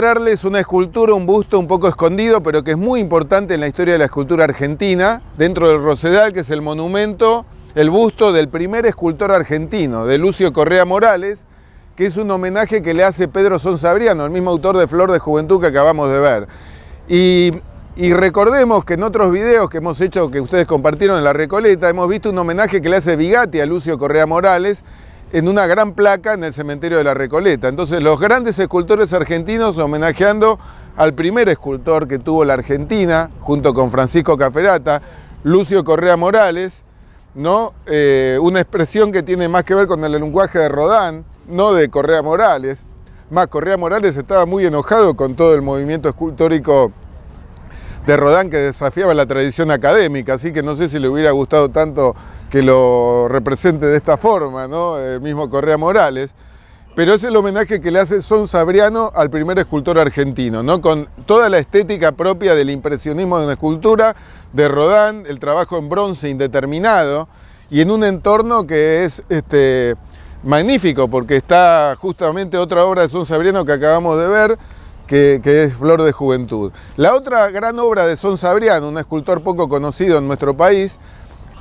mostrarles una escultura, un busto un poco escondido, pero que es muy importante en la historia de la escultura argentina, dentro del Rosedal, que es el monumento, el busto del primer escultor argentino, de Lucio Correa Morales, que es un homenaje que le hace Pedro Sonsabriano, el mismo autor de Flor de Juventud que acabamos de ver. Y, y, recordemos que en otros videos que hemos hecho, que ustedes compartieron en La Recoleta, hemos visto un homenaje que le hace Bigatti a Lucio Correa Morales, en una gran placa en el cementerio de la Recoleta. Entonces los grandes escultores argentinos homenajeando al primer escultor que tuvo la Argentina, junto con Francisco Caferata, Lucio Correa Morales, ¿no? Eh, una expresión que tiene más que ver con el lenguaje de Rodán, no de Correa Morales. Más, Correa Morales estaba muy enojado con todo el movimiento escultórico de Rodán que desafiaba la tradición académica, así que no sé si le hubiera gustado tanto que lo represente de esta forma, ¿no? El mismo Correa Morales. Pero es el homenaje que le hace Son Sabriano al primer escultor argentino, ¿no? Con toda la estética propia del impresionismo de una escultura, de Rodán, el trabajo en bronce indeterminado y en un entorno que es este, magnífico porque está justamente otra obra de Son Sabriano que acabamos de ver, que, es Flor de Juventud. La otra gran obra de Son Sabriano, un escultor poco conocido en nuestro país,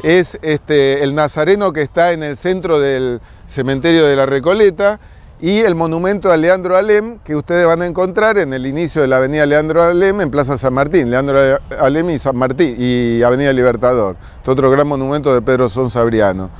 es este, el Nazareno que está en el centro del cementerio de la Recoleta y el monumento a Leandro Alem que ustedes van a encontrar en el inicio de la avenida Leandro Alem en Plaza San Martín, Leandro Alem y San Martín y Avenida Libertador, este otro gran monumento de Pedro Son Sabriano.